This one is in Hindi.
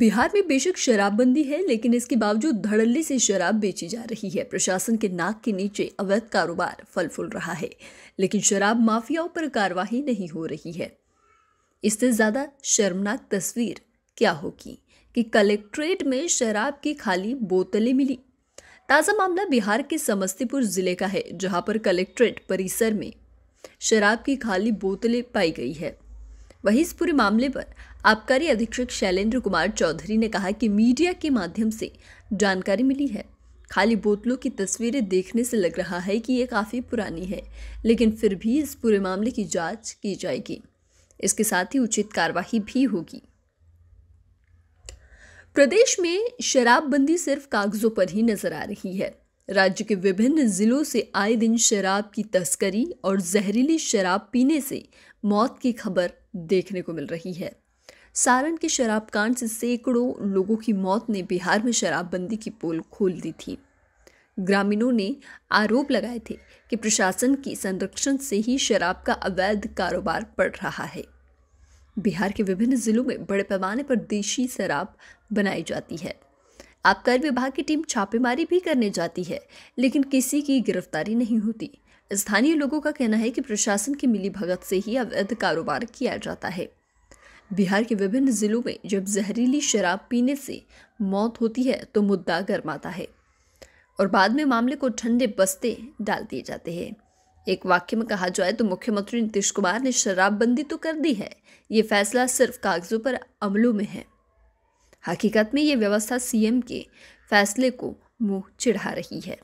बिहार में बेशक शराबबंदी है लेकिन इसके बावजूद धड़ल्ले से शराब बेची जा रही है प्रशासन के नाक के नीचे अवैध कारोबार फल फूल रहा है लेकिन शराब माफियाओं पर कार्रवाई नहीं हो रही है इससे ज़्यादा शर्मनाक तस्वीर क्या होगी कि कलेक्ट्रेट में शराब की खाली बोतलें मिली ताज़ा मामला बिहार के समस्तीपुर ज़िले का है जहां पर कलेक्ट्रेट परिसर में शराब की खाली बोतलें पाई गई है वहीं इस पूरे मामले पर आबकारी अधीक्षक शैलेंद्र कुमार चौधरी ने कहा कि मीडिया के माध्यम से जानकारी मिली है खाली बोतलों की तस्वीरें देखने से लग रहा है कि ये काफ़ी पुरानी है लेकिन फिर भी इस पूरे मामले की जांच की जाएगी इसके साथ ही उचित कार्यवाही भी होगी प्रदेश में शराबबंदी सिर्फ कागजों पर ही नजर आ रही है राज्य के विभिन्न जिलों से आए दिन शराब की तस्करी और जहरीली शराब पीने से मौत की खबर देखने को मिल रही है सारण के शराब कांड से सैकड़ों लोगों की मौत ने बिहार में शराबबंदी की पोल खोल दी थी ग्रामीणों ने आरोप लगाए थे कि प्रशासन की संरक्षण से ही शराब का अवैध कारोबार बढ़ रहा है बिहार के विभिन्न जिलों में बड़े पैमाने पर देशी शराब बनाई जाती है अब कर विभाग की टीम छापेमारी भी करने जाती है लेकिन किसी की गिरफ्तारी नहीं होती स्थानीय लोगों का कहना है कि प्रशासन की मिली भगत से ही अवैध कारोबार किया जाता है बिहार के विभिन्न जिलों में जब जहरीली शराब पीने से मौत होती है तो मुद्दा गर्माता है और बाद में मामले को ठंडे बस्ते डाल दिए जाते हैं एक वाक्य में कहा जाए तो मुख्यमंत्री नीतीश कुमार ने शराबबंदी तो कर दी है ये फैसला सिर्फ कागजों पर अमलों में है हकीकत में ये व्यवस्था सीएम के फैसले को मुंह चिढ़ा रही है